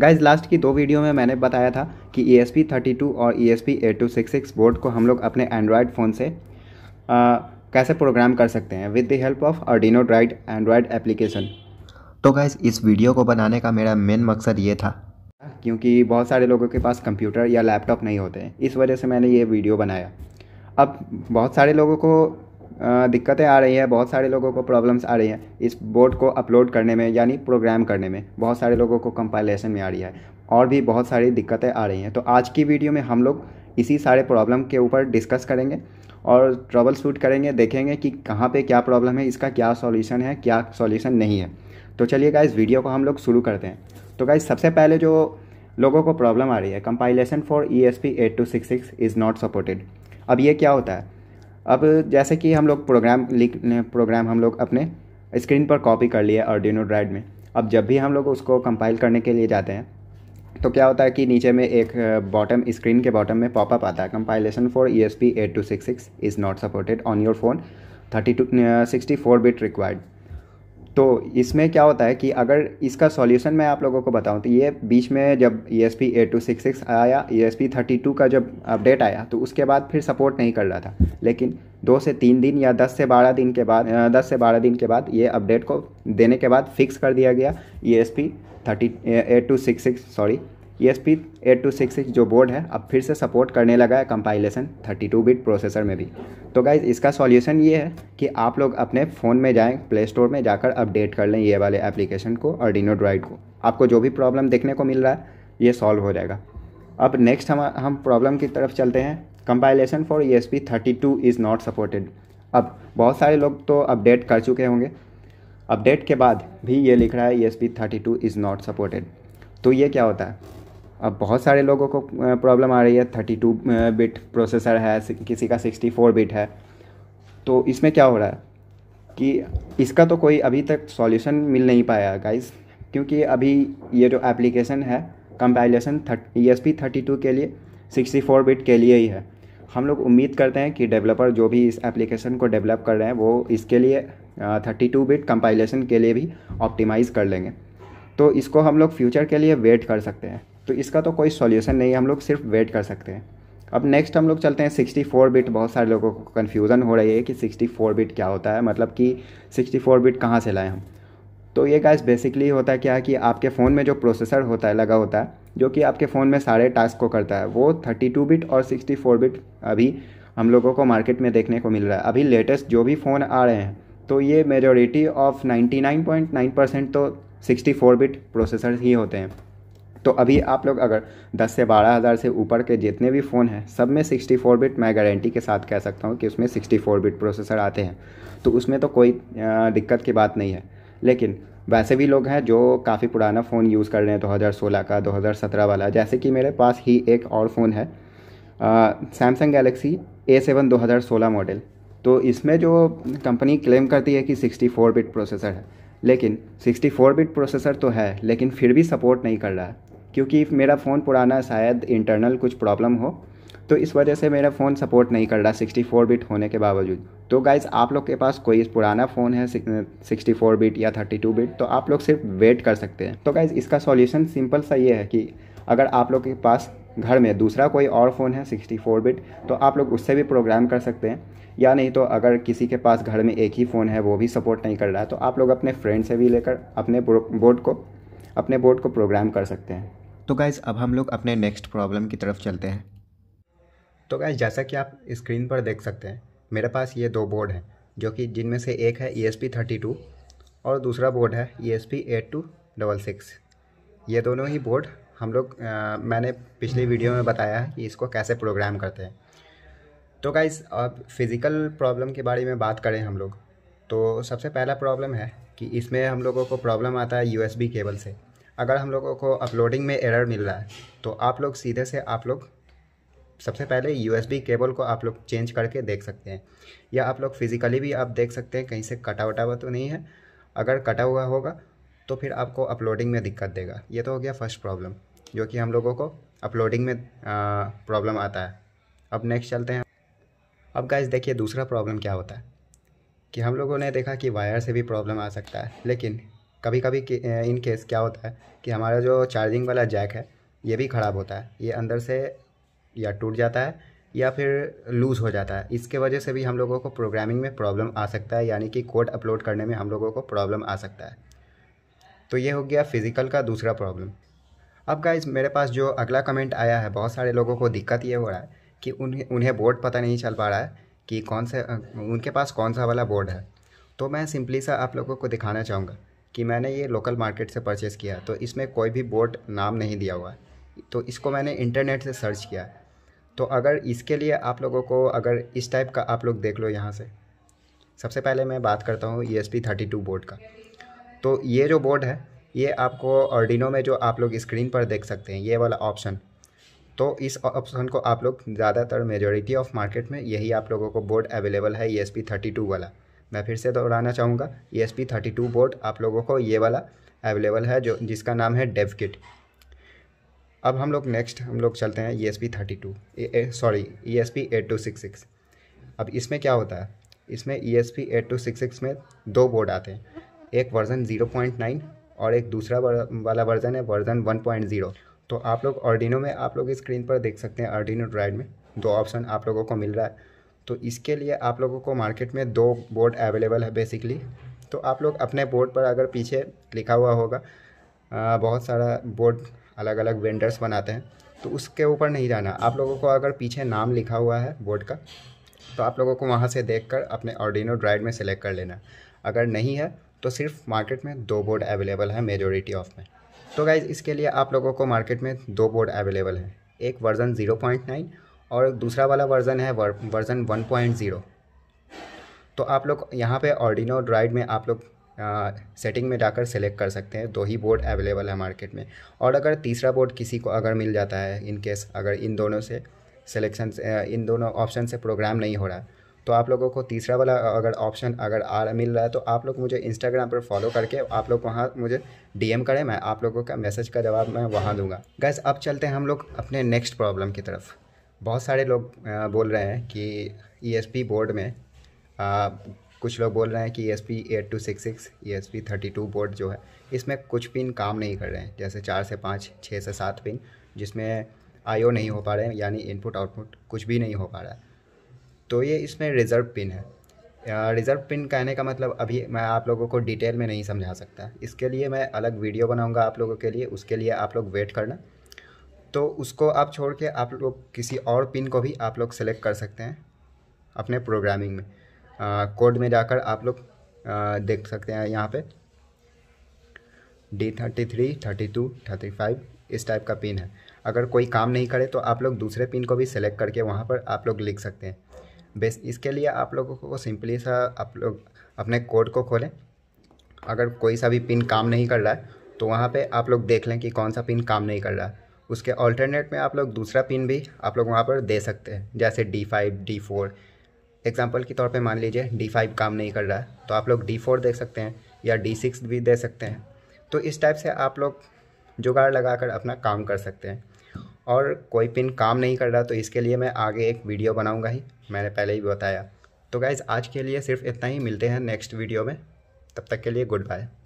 guys last की दो video में मैंने बताया था कि E S P thirty two और E S P two six six board को हम लोग अपने एंड्रॉयड फ़ोन से आ, कैसे प्रोग्राम कर सकते हैं with the help of Arduino droid Android application तो गाइज इस वीडियो को बनाने का मेरा मेन मकसद ये था क्योंकि बहुत सारे लोगों के पास कंप्यूटर या लैपटॉप नहीं होते हैं इस वजह से मैंने ये वीडियो बनाया अब बहुत सारे लोगों को दिक्कतें आ रही है बहुत सारे लोगों को प्रॉब्लम्स आ रही है इस बोर्ड को अपलोड करने में यानी प्रोग्राम करने में बहुत सारे लोगों को कंपाइलेशन में आ रही है और भी बहुत सारी दिक्कतें आ रही हैं तो आज की वीडियो में हम लोग इसी सारे प्रॉब्लम के ऊपर डिस्कस करेंगे और ट्रबल शूट करेंगे देखेंगे कि कहाँ पर क्या प्रॉब्लम है इसका क्या सॉल्यूशन है क्या सॉल्यूशन नहीं है तो चलिए इस वीडियो को हम लोग शुरू करते हैं तो गाइज सबसे पहले जो लोगों को प्रॉब्लम आ रही है compilation for E S P eight two six six is not supported अब ये क्या होता है अब जैसे कि हम लोग प्रोग्राम लिख प्रोग्राम हम लोग अपने स्क्रीन पर कॉपी कर लिए आर्डिनो ड्राइड में अब जब भी हम लोग उसको कंपाइल करने के लिए जाते हैं तो क्या होता है कि नीचे में एक बॉटम स्क्रीन के बॉटम में पॉपअप आता है compilation for E S P eight two six six is not supported on your phone thirty two sixty four bit required तो इसमें क्या होता है कि अगर इसका सॉल्यूशन मैं आप लोगों को बताऊं तो ये बीच में जब E S P eight two six six आया E S P thirty two का जब अपडेट आया तो उसके बाद फिर सपोर्ट नहीं कर रहा था लेकिन दो से तीन दिन या दस से बारह दिन के बाद दस से बारह दिन के बाद ये अपडेट को देने के बाद फिक्स कर दिया गया E S P thirty eight two six six sorry E S P eight two six six जो बोर्ड है अब फिर से सपोर्ट करने लगा है compilation thirty two bit processor में भी तो गाइज इसका सॉल्यूशन ये है कि आप लोग अपने फ़ोन में जाएं प्ले स्टोर में जाकर अपडेट कर लें ये वाले एप्लीकेशन को और डिनो ड्राइड को आपको जो भी प्रॉब्लम देखने को मिल रहा है ये सॉल्व हो जाएगा अब नेक्स्ट हम हम प्रॉब्लम की तरफ चलते हैं compilation for E S P thirty two is not supported अब बहुत सारे लोग तो अपडेट कर चुके होंगे अपडेट के बाद भी ये लिख रहा है E S P thirty two is not supported तो ये क्या होता है अब बहुत सारे लोगों को प्रॉब्लम आ रही है थर्टी टू बिट प्रोसेसर है किसी का सिक्सटी फोर बिट है तो इसमें क्या हो रहा है कि इसका तो कोई अभी तक सॉल्यूशन मिल नहीं पाया गाइस क्योंकि अभी ये जो एप्लीकेशन है compilation E S P thirty two के लिए सिक्सटी फोर बिट के लिए ही है हम लोग उम्मीद करते हैं कि डेवलपर जो भी इस एप्लीकेशन को डेवलप कर रहे हैं वो इसके लिए थर्टी टू बिट कंपाइलेशन के लिए भी ऑप्टिमाइज़ कर लेंगे तो इसको हम लोग फ्यूचर के लिए वेट कर सकते हैं तो इसका तो कोई सॉल्यूशन नहीं है हम लोग सिर्फ वेट कर सकते हैं अब नेक्स्ट हम लोग चलते हैं 64 बिट बहुत सारे लोगों को कन्फ्यूज़न हो रही है कि 64 बिट क्या होता है मतलब कि 64 बिट कहाँ से लाएँ हम तो ये गैस बेसिकली होता है क्या है कि आपके फ़ोन में जो प्रोसेसर होता है लगा होता है जो कि आपके फ़ोन में सारे टास्क को करता है वो 32 बिट और 64 बिट अभी हम लोगों को मार्केट में देखने को मिल रहा है अभी लेटेस्ट जो भी फ़ोन आ रहे हैं तो ये मेजोरिटी ऑफ 99.9 परसेंट तो 64 बिट प्रोसेसर ही होते हैं तो अभी आप लोग अगर 10 से 12000 से ऊपर के जितने भी फ़ोन हैं सब में 64 बिट मैं गारंटी के साथ कह सकता हूँ कि उसमें 64 बिट प्रोसेसर आते हैं तो उसमें तो कोई दिक्कत की बात नहीं है लेकिन वैसे भी लोग हैं जो काफ़ी पुराना फ़ोन यूज़ कर रहे हैं 2016 का 2017 वाला जैसे कि मेरे पास ही एक और फ़ोन है सैमसंग गैलेक्सी ए सेवन दो मॉडल तो इसमें जो कंपनी क्लेम करती है कि 64 बिट प्रोसेसर है लेकिन 64 बिट प्रोसेसर तो है लेकिन फिर भी सपोर्ट नहीं कर रहा है क्योंकि मेरा फ़ोन पुराना शायद इंटरनल कुछ प्रॉब्लम हो तो इस वजह से मेरा फ़ोन सपोर्ट नहीं कर रहा सिक्सटी फोर बिट होने के बावजूद तो गाइज़ आप लोग के पास कोई पुराना फ़ोन है सिक्सटी फोर बिट या थर्टी टू बिट तो आप लोग सिर्फ वेट कर सकते हैं तो गाइज़ इसका सॉल्यूशन सिंपल सा ये है कि अगर आप लोग के पास घर में दूसरा कोई और फ़ोन है सिक्सटी फोर बिट तो आप लोग उससे भी प्रोग्राम कर सकते हैं या नहीं तो अगर किसी के पास घर में एक ही फ़ोन है वो भी सपोर्ट नहीं कर रहा है तो आप लोग अपने फ्रेंड से भी लेकर अपने बोर्ड को अपने बोर्ड को प्रोग्राम कर सकते हैं तो गाइज़ अब हम लोग अपने नेक्स्ट प्रॉब्लम की तरफ चलते हैं तो गाइज़ जैसा कि आप स्क्रीन पर देख सकते हैं मेरे पास ये दो बोर्ड हैं जो कि जिनमें से एक है E S P thirty two और दूसरा बोर्ड है E S P eight two double six ये दोनों ही बोर्ड हम लोग आ, मैंने पिछली वीडियो में बताया कि इसको कैसे प्रोग्राम करते हैं तो गाइज अब फिज़िकल प्रॉब्लम के बारे में बात करें हम लोग तो सबसे पहला प्रॉब्लम है कि इसमें हम लोगों को प्रॉब्लम आता है यूएसबी केबल से अगर हम लोगों को अपलोडिंग में एरर मिल रहा है तो आप लोग सीधे से आप लोग सबसे पहले यूएसबी केबल को आप लोग चेंज करके देख सकते हैं या आप लोग फिज़िकली भी आप देख सकते हैं कहीं से कटा वटा हुआ तो नहीं है अगर कटा हुआ होगा तो फिर आपको अपलोडिंग में दिक्कत देगा ये तो हो गया फर्स्ट प्रॉब्लम जो कि हम लोगों को अपलोडिंग में प्रॉब्लम आता है अब नेक्स्ट चलते हैं अब गाइज देखिए दूसरा प्रॉब्लम क्या होता है कि हम लोगों ने देखा कि वायर से भी प्रॉब्लम आ सकता है लेकिन कभी कभी इन केस क्या होता है कि हमारा जो चार्जिंग वाला जैक है ये भी ख़राब होता है ये अंदर से या टूट जाता है या फिर लूज़ हो जाता है इसके वजह से भी हम लोगों को प्रोग्रामिंग में प्रॉब्लम आ सकता है यानी कि कोड अपलोड करने में हम लोगों को प्रॉब्लम आ सकता है तो ये हो गया फिज़िकल का दूसरा प्रॉब्लम अब गाइज मेरे पास जो अगला कमेंट आया है बहुत सारे लोगों को दिक्कत ये हो रहा है कि उन्हें उन्हें बोर्ड पता नहीं चल पा रहा है कि कौन से उनके पास कौन सा वाला बोर्ड है तो मैं सिंपली सा आप लोगों को दिखाना चाहूँगा कि मैंने ये लोकल मार्केट से परचेज़ किया तो इसमें कोई भी बोर्ड नाम नहीं दिया हुआ तो इसको मैंने इंटरनेट से सर्च किया है तो अगर इसके लिए आप लोगों को अगर इस टाइप का आप लोग देख लो यहाँ से सबसे पहले मैं बात करता हूँ E S P thirty two board का तो ये जो बोर्ड है ये आपको ऑर्डिनो में जो आप लोग स्क्रीन पर देख सकते हैं ये वाला ऑप्शन तो इस ऑप्शन को आप लोग ज़्यादातर मेजोरिटी ऑफ मार्केट में यही आप लोगों को बोर्ड अवेलेबल है E S P thirty two वाला मैं फिर से दोहराना चाहूँगा E S P thirty two board आप लोगों को ये वाला अवेलेबल है जो जिसका नाम है डेव किट अब हम लोग नेक्स्ट हम लोग चलते हैं E S P thirty two sorry E S P eight two six six अब इसमें क्या होता है इसमें E S P eight two six six में दो बोर्ड आते हैं एक वर्ज़न ज़ीरो पॉइंट नाइन और एक दूसरा वाला वर्ज़न है वर्ज़न वन पॉइंट ज़ीरो तो आप लोग ऑर्डिनो में आप लोग स्क्रीन पर देख सकते हैं ऑर्डिनो ड्राइड में दो ऑप्शन आप लोगों को मिल रहा है तो इसके लिए आप लोगों को मार्केट में दो बोर्ड अवेलेबल है बेसिकली तो आप लोग अपने बोर्ड पर अगर पीछे लिखा हुआ होगा आ, बहुत सारा बोर्ड अलग अलग वेंडर्स बनाते हैं तो उसके ऊपर नहीं जाना आप लोगों को अगर पीछे नाम लिखा हुआ है बोर्ड का तो आप लोगों को वहाँ से देख कर अपने ऑर्डिनो ड्राइड में सेलेक्ट कर लेना अगर नहीं है तो सिर्फ मार्केट में दो बोर्ड अवेलेबल है मेजोरिटी ऑफ में तो गाइज़ इसके लिए आप लोगों को मार्केट में दो बोर्ड अवेलेबल है एक वर्ज़न ज़ीरो पॉइंट नाइन और दूसरा वाला वर्ज़न है वर्ज़न वन पॉइंट ज़ीरो तो आप लोग यहाँ पे ऑर्डिनो ड्राइड में आप लोग सेटिंग में जाकर सेलेक्ट कर सकते हैं दो ही बोर्ड अवेलेबल है मार्केट में और अगर तीसरा बोर्ड किसी को अगर मिल जाता है इन केस अगर इन दोनों से सिलेक्शन इन दोनों ऑप्शन से प्रोग्राम नहीं हो रहा है तो आप लोगों को तीसरा वाला अगर ऑप्शन अगर आ मिल रहा है तो आप लोग मुझे इंस्टाग्राम पर फॉलो करके आप लोग वहाँ मुझे डीएम करें मैं आप लोगों का मैसेज का जवाब मैं वहाँ दूंगा गैस अब चलते हैं हम लोग अपने नेक्स्ट प्रॉब्लम की तरफ बहुत सारे लोग बोल रहे हैं कि ई e बोर्ड में आ, कुछ लोग बोल रहे हैं कि E S P eight two six six E S P thirty two board जो है इसमें कुछ पिन काम नहीं कर रहे हैं जैसे चार से पाँच छः से सात पिन जिसमें आईओ नहीं हो पा रहे हैं यानी इनपुट आउटपुट कुछ भी नहीं हो पा रहा है तो ये इसमें रिज़र्व पिन है रिज़र्व पिन कहने का मतलब अभी मैं आप लोगों को डिटेल में नहीं समझा सकता इसके लिए मैं अलग वीडियो बनाऊंगा आप लोगों के लिए उसके लिए आप लोग वेट करना तो उसको आप छोड़ के आप लोग किसी और पिन को भी आप लोग सेलेक्ट कर सकते हैं अपने प्रोग्रामिंग में कोड में जाकर आप लोग देख सकते हैं यहाँ पे D thirty three thirty two thirty five इस टाइप का पिन है अगर कोई काम नहीं करे तो आप लोग दूसरे पिन को भी सेलेक्ट करके वहाँ पर आप लोग लिख सकते हैं बेस इसके लिए आप लोगों को सिंपली सा आप लोग अपने कोड को खोलें अगर कोई सा भी पिन काम नहीं कर रहा है तो वहाँ पे आप लोग देख लें कि कौन सा पिन काम नहीं कर रहा है उसके ऑल्टरनेट में आप लोग दूसरा पिन भी आप लोग वहाँ पर दे सकते हैं जैसे D five D four example के तौर पे मान लीजिए डी फाइव काम नहीं कर रहा है तो आप लोग डी फोर दे सकते हैं या डी सिक्स भी दे सकते हैं तो इस टाइप से आप लोग जुगाड़ लगा कर अपना काम कर सकते हैं और कोई पिन काम नहीं कर रहा तो इसके लिए मैं आगे एक वीडियो बनाऊँगा ही मैंने पहले ही बताया तो गाइज़ आज के लिए सिर्फ इतना ही मिलते हैं नेक्स्ट वीडियो में तब तक के लिए गुड बाय